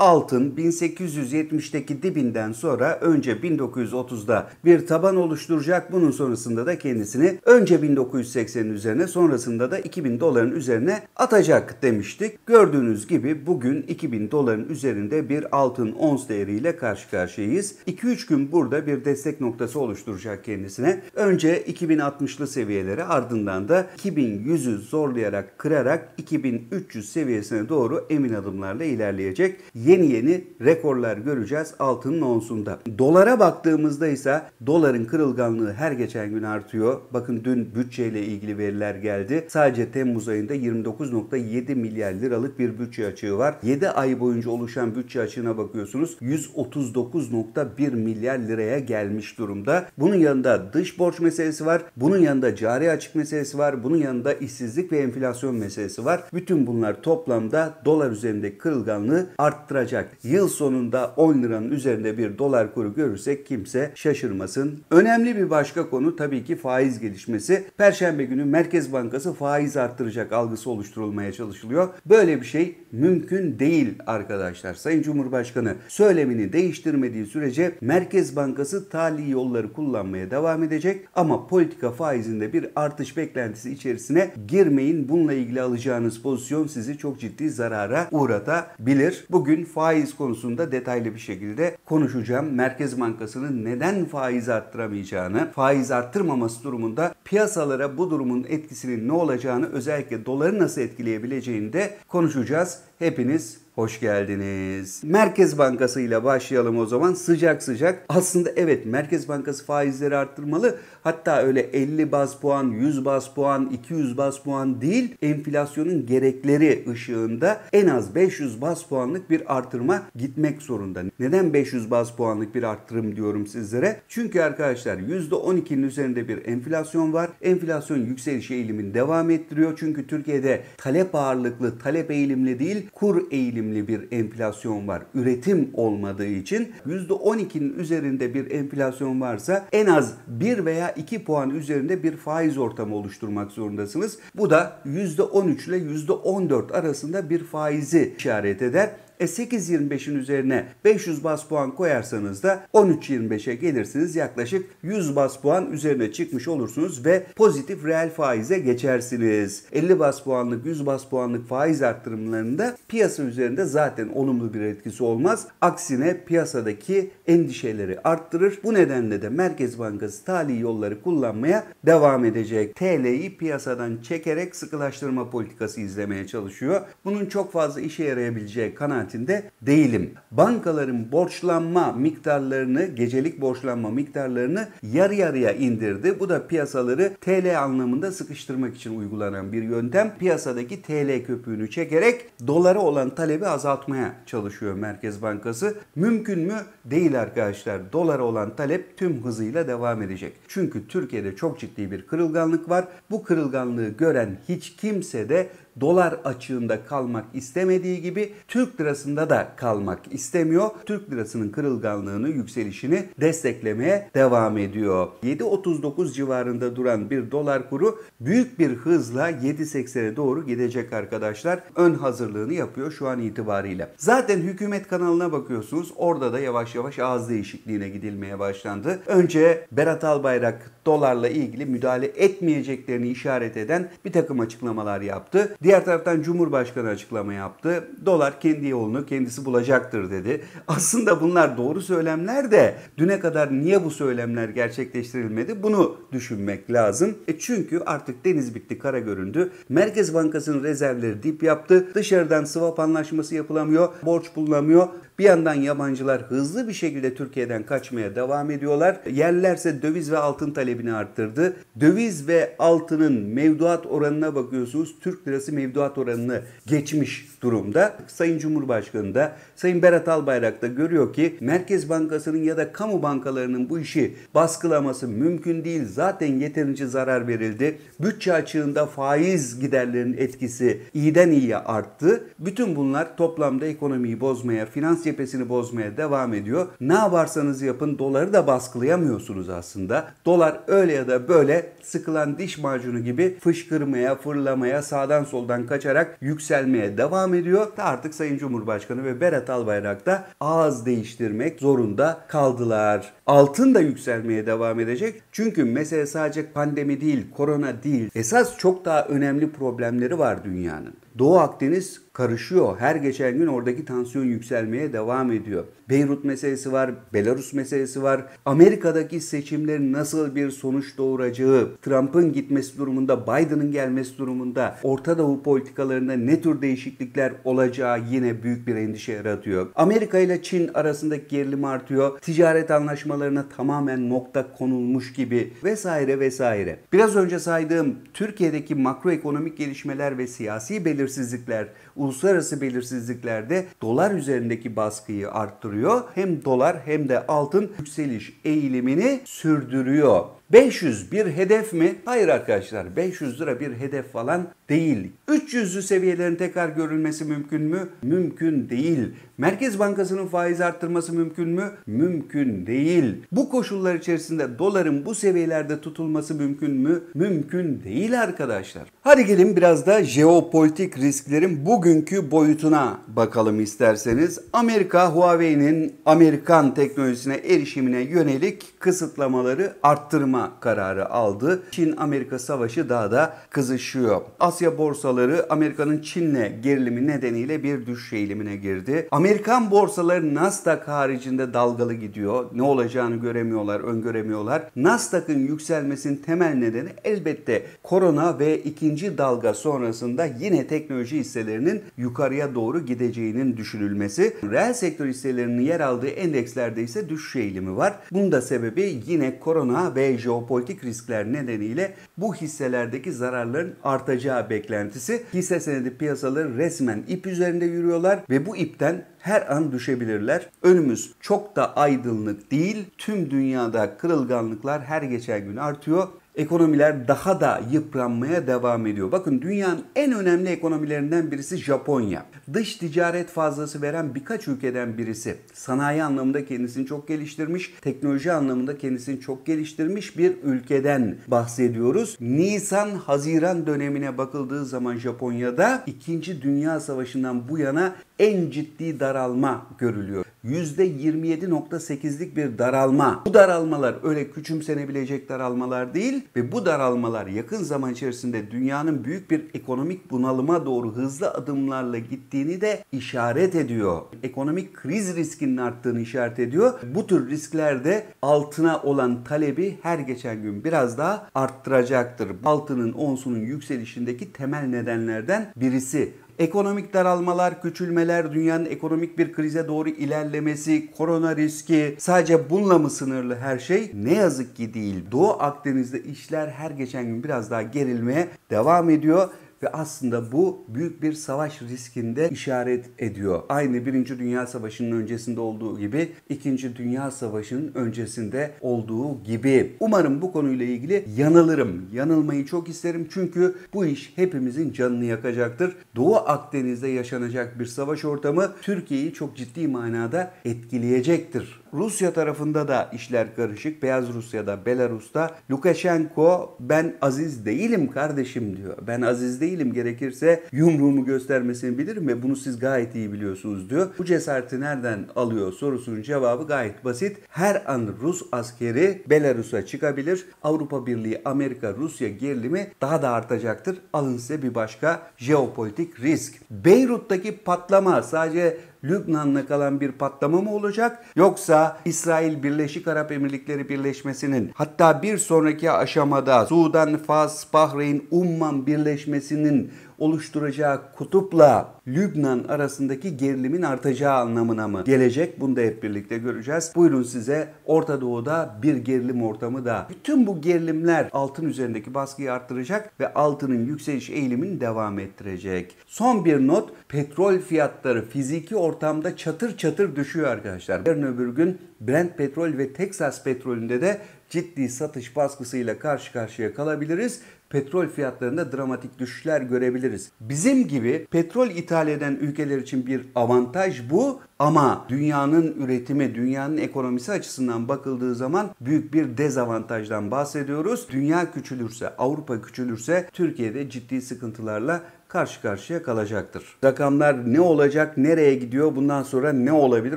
Altın 1870'teki dibinden sonra önce 1930'da bir taban oluşturacak. Bunun sonrasında da kendisini önce 1980'in üzerine sonrasında da 2000 doların üzerine atacak demiştik. Gördüğünüz gibi bugün 2000 doların üzerinde bir altın ons değeriyle karşı karşıyayız. 2-3 gün burada bir destek noktası oluşturacak kendisine. Önce 2060'lı seviyeleri, ardından da 2100'ü zorlayarak kırarak 2300 seviyesine doğru emin adımlarla ilerleyecek yeni yeni rekorlar göreceğiz altının onsunda. Dolara baktığımızda ise doların kırılganlığı her geçen gün artıyor. Bakın dün bütçeyle ilgili veriler geldi. Sadece Temmuz ayında 29.7 milyar liralık bir bütçe açığı var. 7 ay boyunca oluşan bütçe açığına bakıyorsunuz 139.1 milyar liraya gelmiş durumda. Bunun yanında dış borç meselesi var. Bunun yanında cari açık meselesi var. Bunun yanında işsizlik ve enflasyon meselesi var. Bütün bunlar toplamda dolar üzerindeki kırılganlığı arttıran artıracak. Yıl sonunda 10 liranın üzerinde bir dolar kuru görürsek kimse şaşırmasın. Önemli bir başka konu tabii ki faiz gelişmesi. Perşembe günü Merkez Bankası faiz arttıracak algısı oluşturulmaya çalışılıyor. Böyle bir şey mümkün değil arkadaşlar. Sayın Cumhurbaşkanı söylemini değiştirmediği sürece Merkez Bankası tali yolları kullanmaya devam edecek ama politika faizinde bir artış beklentisi içerisine girmeyin. Bununla ilgili alacağınız pozisyon sizi çok ciddi zarara uğratabilir. Bugün bugün faiz konusunda detaylı bir şekilde konuşacağım. Merkez Bankası'nın neden faiz arttıramayacağını, faiz arttırmaması durumunda piyasalara bu durumun etkisinin ne olacağını, özellikle doları nasıl etkileyebileceğini de konuşacağız. Hepiniz Hoş geldiniz. Merkez Bankası ile başlayalım o zaman sıcak sıcak. Aslında evet Merkez Bankası faizleri arttırmalı Hatta öyle 50 baz puan, 100 baz puan, 200 baz puan değil enflasyonun gerekleri ışığında en az 500 baz puanlık bir artırma gitmek zorunda. Neden 500 baz puanlık bir artırım diyorum sizlere? Çünkü arkadaşlar %12'nin üzerinde bir enflasyon var. Enflasyon yükseliş eğilimini devam ettiriyor. Çünkü Türkiye'de talep ağırlıklı, talep eğilimli değil, kur eğilimli bir enflasyon var. Üretim olmadığı için %12'nin üzerinde bir enflasyon varsa en az 1 veya ila 2 puan üzerinde bir faiz ortamı oluşturmak zorundasınız. Bu da %13 ile %14 arasında bir faizi işaret eder. E 8.25'in üzerine 500 bas puan koyarsanız da 13.25'e gelirsiniz. Yaklaşık 100 bas puan üzerine çıkmış olursunuz ve pozitif reel faize geçersiniz. 50 bas puanlık 100 bas puanlık faiz arttırımlarında piyasa üzerinde zaten olumlu bir etkisi olmaz. Aksine piyasadaki endişeleri arttırır. Bu nedenle de Merkez Bankası tali yolları kullanmaya devam edecek. TL'yi piyasadan çekerek sıkılaştırma politikası izlemeye çalışıyor. Bunun çok fazla işe yarayabileceği kanaat kanaatinde değilim. Bankaların borçlanma miktarlarını, gecelik borçlanma miktarlarını yarı yarıya indirdi. Bu da piyasaları TL anlamında sıkıştırmak için uygulanan bir yöntem. Piyasadaki TL köpüğünü çekerek dolara olan talebi azaltmaya çalışıyor Merkez Bankası. Mümkün mü? Değil arkadaşlar. Dolara olan talep tüm hızıyla devam edecek. Çünkü Türkiye'de çok ciddi bir kırılganlık var. Bu kırılganlığı gören hiç kimse de dolar açığında kalmak istemediği gibi Türk lirasında da kalmak istemiyor. Türk lirasının kırılganlığını, yükselişini desteklemeye devam ediyor. 7.39 civarında duran bir dolar kuru büyük bir hızla 7.80'e doğru gidecek arkadaşlar. Ön hazırlığını yapıyor şu an itibariyle. Zaten hükümet kanalına bakıyorsunuz. Orada da yavaş yavaş ağız değişikliğine gidilmeye başlandı. Önce Berat Albayrak dolarla ilgili müdahale etmeyeceklerini işaret eden bir takım açıklamalar yaptı. Diğer Diğer taraftan Cumhurbaşkanı açıklama yaptı. Dolar kendi yolunu kendisi bulacaktır dedi. Aslında bunlar doğru söylemler de düne kadar niye bu söylemler gerçekleştirilmedi bunu düşünmek lazım. E çünkü artık deniz bitti kara göründü. Merkez Bankası'nın rezervleri dip yaptı. Dışarıdan swap anlaşması yapılamıyor. Borç bulunamıyor. Bir yandan yabancılar hızlı bir şekilde Türkiye'den kaçmaya devam ediyorlar. Yerlerse döviz ve altın talebini arttırdı. Döviz ve altının mevduat oranına bakıyorsunuz. Türk lirası mevduat oranını geçmiş durumda. Sayın Cumhurbaşkanı da Sayın Berat Albayrak da görüyor ki Merkez Bankası'nın ya da kamu bankalarının bu işi baskılaması mümkün değil. Zaten yeterince zarar verildi. Bütçe açığında faiz giderlerinin etkisi iyiden iyiye arttı. Bütün bunlar toplamda ekonomiyi bozmaya, finans cephesini bozmaya devam ediyor. Ne yaparsanız yapın doları da baskılayamıyorsunuz aslında. Dolar öyle ya da böyle sıkılan diş macunu gibi fışkırmaya, fırlamaya, sağdan soldan kaçarak yükselmeye devam ediyor. Artık Sayın Cumhurbaşkanı ve Berat Albayrak da ağız değiştirmek zorunda kaldılar. Altın da yükselmeye devam edecek. Çünkü mesele sadece pandemi değil, korona değil. Esas çok daha önemli problemleri var dünyanın. Doğu Akdeniz karışıyor. Her geçen gün oradaki tansiyon yükselmeye devam ediyor. Beyrut meselesi var, Belarus meselesi var. Amerika'daki seçimlerin nasıl bir sonuç doğuracağı, Trump'ın gitmesi durumunda, Biden'ın gelmesi durumunda Orta Doğu politikalarında ne tür değişiklikler olacağı yine büyük bir endişe yaratıyor. Amerika ile Çin arasındaki gerilim artıyor. Ticaret anlaşmalarına tamamen nokta konulmuş gibi vesaire vesaire. Biraz önce saydığım Türkiye'deki makroekonomik gelişmeler ve siyasi belirtiler belirsizlikler, uluslararası belirsizliklerde dolar üzerindeki baskıyı arttırıyor. Hem dolar hem de altın yükseliş eğilimini sürdürüyor. 500 bir hedef mi? Hayır arkadaşlar 500 lira bir hedef falan değil. 300'lü seviyelerin tekrar görülmesi mümkün mü? Mümkün değil. Merkez Bankası'nın faiz arttırması mümkün mü? Mümkün değil. Bu koşullar içerisinde doların bu seviyelerde tutulması mümkün mü? Mümkün değil arkadaşlar. Hadi gelin biraz da jeopolitik risklerin bugün bugünkü boyutuna bakalım isterseniz. Amerika Huawei'nin Amerikan teknolojisine erişimine yönelik kısıtlamaları arttırma kararı aldı. Çin-Amerika savaşı daha da kızışıyor. Asya borsaları Amerika'nın Çin'le gerilimi nedeniyle bir düşüş eğilimine girdi. Amerikan borsaları Nasdaq haricinde dalgalı gidiyor. Ne olacağını göremiyorlar, öngöremiyorlar. Nasdaq'ın yükselmesinin temel nedeni elbette korona ve ikinci dalga sonrasında yine teknoloji hisselerini hisselerinin yukarıya doğru gideceğinin düşünülmesi. Reel sektör hisselerinin yer aldığı endekslerde ise düşüş eğilimi var. Bunun da sebebi yine korona ve jeopolitik riskler nedeniyle bu hisselerdeki zararların artacağı beklentisi. Hisse senedi piyasaları resmen ip üzerinde yürüyorlar ve bu ipten her an düşebilirler. Önümüz çok da aydınlık değil. Tüm dünyada kırılganlıklar her geçen gün artıyor ekonomiler daha da yıpranmaya devam ediyor. Bakın dünyanın en önemli ekonomilerinden birisi Japonya. Dış ticaret fazlası veren birkaç ülkeden birisi. Sanayi anlamında kendisini çok geliştirmiş, teknoloji anlamında kendisini çok geliştirmiş bir ülkeden bahsediyoruz. Nisan-Haziran dönemine bakıldığı zaman Japonya'da 2. Dünya Savaşı'ndan bu yana en ciddi daralma görülüyor. %27.8'lik bir daralma. Bu daralmalar öyle küçümsenebilecek daralmalar değil ve bu daralmalar yakın zaman içerisinde dünyanın büyük bir ekonomik bunalıma doğru hızlı adımlarla gittiğini de işaret ediyor. Ekonomik kriz riskinin arttığını işaret ediyor. Bu tür risklerde altına olan talebi her geçen gün biraz daha arttıracaktır. Altının onsunun yükselişindeki temel nedenlerden birisi. Ekonomik daralmalar, küçülmeler, dünyanın ekonomik bir krize doğru ilerlemesi, korona riski sadece bununla mı sınırlı her şey? Ne yazık ki değil. Doğu Akdeniz'de işler her geçen gün biraz daha gerilmeye devam ediyor ve aslında bu büyük bir savaş riskinde işaret ediyor. Aynı Birinci Dünya Savaşı'nın öncesinde olduğu gibi İkinci Dünya Savaşı'nın öncesinde olduğu gibi. Umarım bu konuyla ilgili yanılırım. Yanılmayı çok isterim çünkü bu iş hepimizin canını yakacaktır. Doğu Akdeniz'de yaşanacak bir savaş ortamı Türkiye'yi çok ciddi manada etkileyecektir. Rusya tarafında da işler karışık. Beyaz Rusya'da, Belarus'ta Lukashenko ben aziz değilim kardeşim diyor. Ben aziz değilim gerekirse yumruğumu göstermesini bilirim ve bunu siz gayet iyi biliyorsunuz diyor. Bu cesareti nereden alıyor sorusunun cevabı gayet basit. Her an Rus askeri Belarus'a çıkabilir. Avrupa Birliği, Amerika, Rusya gerilimi daha da artacaktır. Alın size bir başka jeopolitik risk. Beyrut'taki patlama sadece Lübnan'la kalan bir patlama mı olacak yoksa İsrail Birleşik Arap Emirlikleri Birleşmesi'nin hatta bir sonraki aşamada Sudan, Fas, Bahreyn, Umman Birleşmesi'nin oluşturacağı kutupla Lübnan arasındaki gerilimin artacağı anlamına mı gelecek? Bunu da hep birlikte göreceğiz. Buyurun size Orta Doğu'da bir gerilim ortamı da. Bütün bu gerilimler altın üzerindeki baskıyı arttıracak ve altının yükseliş eğilimini devam ettirecek. Son bir not petrol fiyatları fiziki ortamda çatır çatır düşüyor arkadaşlar. Yarın öbür gün Brent petrol ve Texas petrolünde de ciddi satış baskısıyla karşı karşıya kalabiliriz petrol fiyatlarında dramatik düşüşler görebiliriz. Bizim gibi petrol ithal eden ülkeler için bir avantaj bu ama dünyanın üretimi, dünyanın ekonomisi açısından bakıldığı zaman büyük bir dezavantajdan bahsediyoruz. Dünya küçülürse, Avrupa küçülürse Türkiye'de ciddi sıkıntılarla karşı karşıya kalacaktır. Rakamlar ne olacak, nereye gidiyor, bundan sonra ne olabilir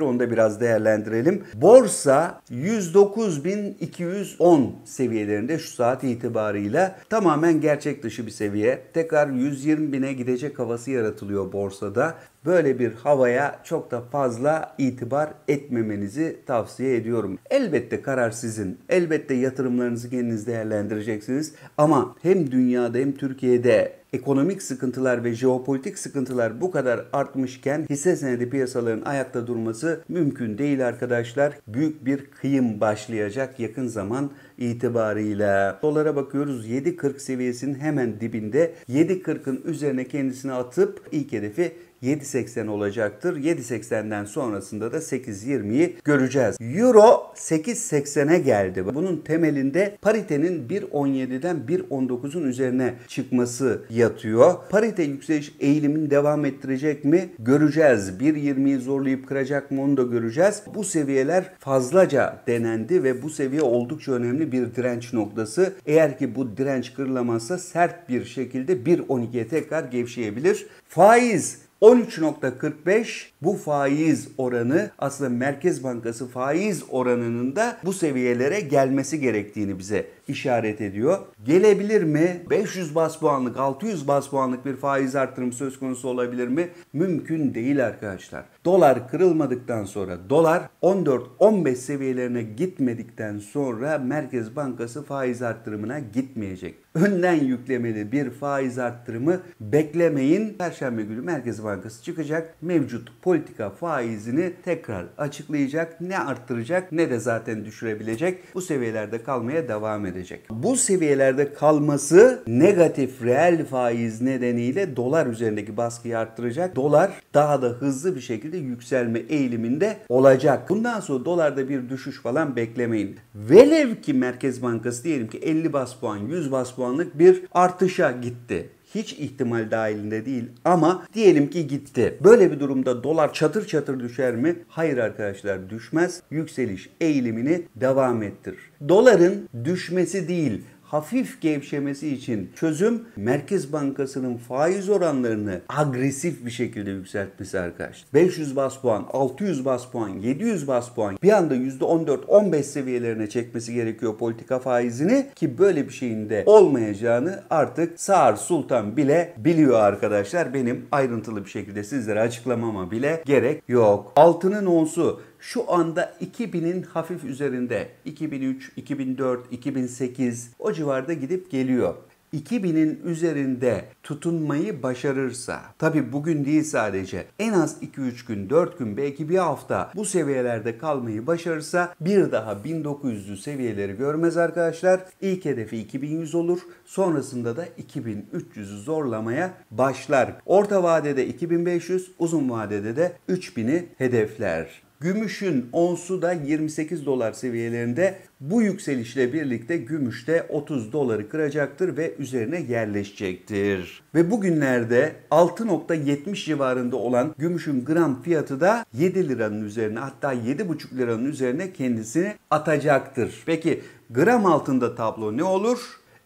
onu da biraz değerlendirelim. Borsa 109.210 seviyelerinde şu saat itibarıyla tamamen gerçek dışı bir seviye. Tekrar 120 bine gidecek havası yaratılıyor borsada. Böyle bir havaya çok da fazla itibar etmemenizi tavsiye ediyorum. Elbette karar sizin. Elbette yatırımlarınızı kendiniz değerlendireceksiniz. Ama hem dünyada hem Türkiye'de ekonomik sıkıntılar ve jeopolitik sıkıntılar bu kadar artmışken hisse senedi piyasalarının ayakta durması mümkün değil arkadaşlar. Büyük bir kıyım başlayacak yakın zaman itibarıyla. Dolara bakıyoruz 7.40 seviyesinin hemen dibinde. 7.40'ın üzerine kendisini atıp ilk hedefi 7.80 olacaktır. 7.80'den sonrasında da 8.20'yi göreceğiz. Euro 8.80'e geldi. Bunun temelinde paritenin 1.17'den 1.19'un üzerine çıkması yatıyor. Parite yükseliş eğilimini devam ettirecek mi? Göreceğiz. 1.20'yi zorlayıp kıracak mı onu da göreceğiz. Bu seviyeler fazlaca denendi ve bu seviye oldukça önemli bir direnç noktası. Eğer ki bu direnç kırılamazsa sert bir şekilde 1.12'ye tekrar gevşeyebilir. Faiz 13.45 bu faiz oranı aslında Merkez Bankası faiz oranının da bu seviyelere gelmesi gerektiğini bize işaret ediyor. Gelebilir mi? 500 bas puanlık, 600 bas puanlık bir faiz artırımı söz konusu olabilir mi? Mümkün değil arkadaşlar. Dolar kırılmadıktan sonra, dolar 14-15 seviyelerine gitmedikten sonra Merkez Bankası faiz artırımına gitmeyecek. Önden yüklemeli bir faiz artırımı beklemeyin. Perşembe günü Merkez Bankası çıkacak. Mevcut politik politika faizini tekrar açıklayacak. Ne arttıracak ne de zaten düşürebilecek. Bu seviyelerde kalmaya devam edecek. Bu seviyelerde kalması negatif reel faiz nedeniyle dolar üzerindeki baskıyı arttıracak. Dolar daha da hızlı bir şekilde yükselme eğiliminde olacak. Bundan sonra dolarda bir düşüş falan beklemeyin. Velev ki Merkez Bankası diyelim ki 50 bas puan, 100 bas puanlık bir artışa gitti hiç ihtimal dahilinde değil ama diyelim ki gitti. Böyle bir durumda dolar çatır çatır düşer mi? Hayır arkadaşlar düşmez. Yükseliş eğilimini devam ettir. Doların düşmesi değil hafif gevşemesi için çözüm Merkez Bankası'nın faiz oranlarını agresif bir şekilde yükseltmesi arkadaşlar. 500 bas puan, 600 bas puan, 700 bas puan bir anda %14-15 seviyelerine çekmesi gerekiyor politika faizini ki böyle bir şeyin de olmayacağını artık Sağır Sultan bile biliyor arkadaşlar. Benim ayrıntılı bir şekilde sizlere açıklamama bile gerek yok. Altının onsu şu anda 2000'in hafif üzerinde 2003, 2004, 2008 o civarda gidip geliyor. 2000'in üzerinde tutunmayı başarırsa, tabi bugün değil sadece en az 2-3 gün, 4 gün belki bir hafta bu seviyelerde kalmayı başarırsa bir daha 1900'lü seviyeleri görmez arkadaşlar. İlk hedefi 2100 olur. Sonrasında da 2300'ü zorlamaya başlar. Orta vadede 2500, uzun vadede de 3000'i hedefler. Gümüşün onsu da 28 dolar seviyelerinde. Bu yükselişle birlikte gümüş de 30 doları kıracaktır ve üzerine yerleşecektir. Ve bugünlerde 6.70 civarında olan gümüşün gram fiyatı da 7 liranın üzerine hatta 7.5 liranın üzerine kendisini atacaktır. Peki gram altında tablo ne olur?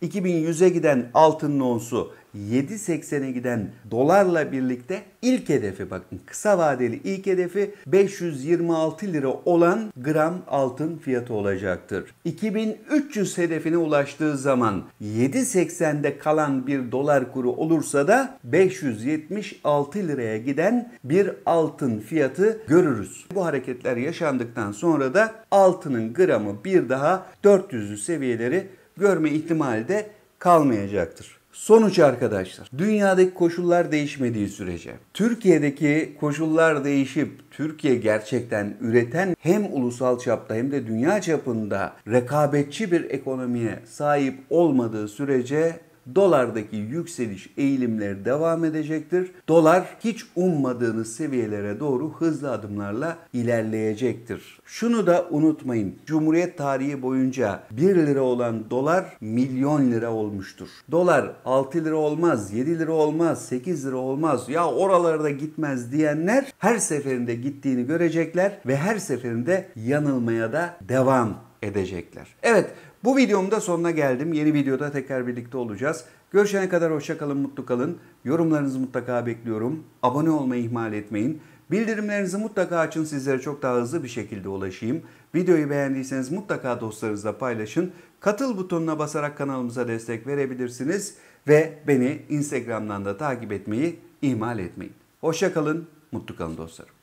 2100'e giden altın onsu 7.80'e giden dolarla birlikte ilk hedefi bakın kısa vadeli ilk hedefi 526 lira olan gram altın fiyatı olacaktır. 2300 hedefine ulaştığı zaman 7.80'de kalan bir dolar kuru olursa da 576 liraya giden bir altın fiyatı görürüz. Bu hareketler yaşandıktan sonra da altının gramı bir daha 400'lü seviyeleri görme ihtimali de kalmayacaktır. Sonuç arkadaşlar, dünyadaki koşullar değişmediği sürece, Türkiye'deki koşullar değişip Türkiye gerçekten üreten hem ulusal çapta hem de dünya çapında rekabetçi bir ekonomiye sahip olmadığı sürece dolardaki yükseliş eğilimleri devam edecektir. Dolar hiç ummadığınız seviyelere doğru hızlı adımlarla ilerleyecektir. Şunu da unutmayın. Cumhuriyet tarihi boyunca 1 lira olan dolar milyon lira olmuştur. Dolar 6 lira olmaz, 7 lira olmaz, 8 lira olmaz ya oralarda gitmez diyenler her seferinde gittiğini görecekler ve her seferinde yanılmaya da devam edecekler. Evet bu videomda sonuna geldim. Yeni videoda tekrar birlikte olacağız. Görüşene kadar hoşçakalın, mutlu kalın. Yorumlarınızı mutlaka bekliyorum. Abone olmayı ihmal etmeyin. Bildirimlerinizi mutlaka açın sizlere çok daha hızlı bir şekilde ulaşayım. Videoyu beğendiyseniz mutlaka dostlarınızla paylaşın. Katıl butonuna basarak kanalımıza destek verebilirsiniz. Ve beni Instagram'dan da takip etmeyi ihmal etmeyin. Hoşçakalın, mutlu kalın dostlarım.